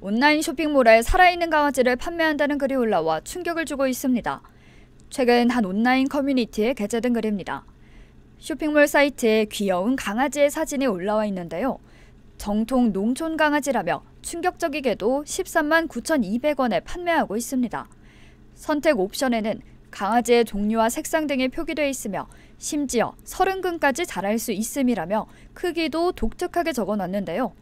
온라인 쇼핑몰에 살아있는 강아지를 판매한다는 글이 올라와 충격을 주고 있습니다. 최근 한 온라인 커뮤니티에 게재된 글입니다. 쇼핑몰 사이트에 귀여운 강아지의 사진이 올라와 있는데요. 정통 농촌 강아지라며 충격적이게도 13만 9,200원에 판매하고 있습니다. 선택 옵션에는 강아지의 종류와 색상 등이 표기되어 있으며 심지어 30근까지 자랄 수 있음이라며 크기도 독특하게 적어놨는데요.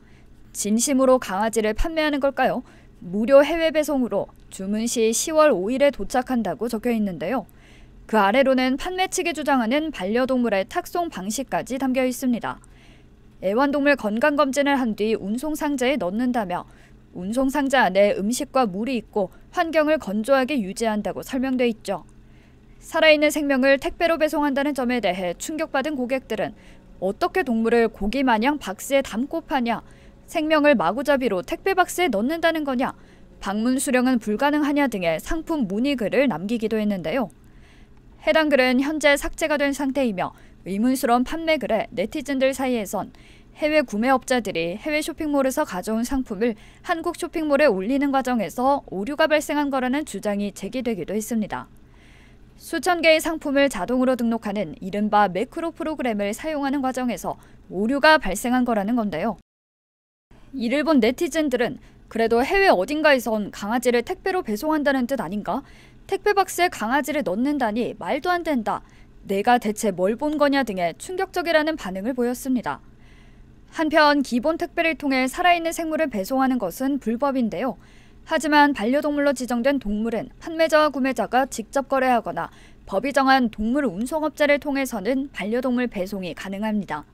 진심으로 강아지를 판매하는 걸까요? 무료 해외 배송으로 주문 시 10월 5일에 도착한다고 적혀 있는데요. 그 아래로는 판매 측이 주장하는 반려동물의 탁송 방식까지 담겨 있습니다. 애완동물 건강검진을 한 뒤 운송상자에 넣는다며 운송상자 안에 음식과 물이 있고 환경을 건조하게 유지한다고 설명돼 있죠. 살아있는 생명을 택배로 배송한다는 점에 대해 충격받은 고객들은 어떻게 동물을 고기 마냥 박스에 담고 파냐, 생명을 마구잡이로 택배박스에 넣는다는 거냐, 방문 수령은 불가능하냐 등의 상품 문의 글을 남기기도 했는데요. 해당 글은 현재 삭제가 된 상태이며 의문스러운 판매 글에 네티즌들 사이에선 해외 구매업자들이 해외 쇼핑몰에서 가져온 상품을 한국 쇼핑몰에 올리는 과정에서 오류가 발생한 거라는 주장이 제기되기도 했습니다. 수천 개의 상품을 자동으로 등록하는 이른바 매크로 프로그램을 사용하는 과정에서 오류가 발생한 거라는 건데요. 이를 본 네티즌들은 그래도 해외 어딘가에선 강아지를 택배로 배송한다는 뜻 아닌가? 택배 박스에 강아지를 넣는다니 말도 안 된다. 내가 대체 뭘 본 거냐 등의 충격적이라는 반응을 보였습니다. 한편 기본 택배를 통해 살아있는 생물을 배송하는 것은 불법인데요. 하지만 반려동물로 지정된 동물은 판매자와 구매자가 직접 거래하거나 법이 정한 동물 운송업자를 통해서는 반려동물 배송이 가능합니다.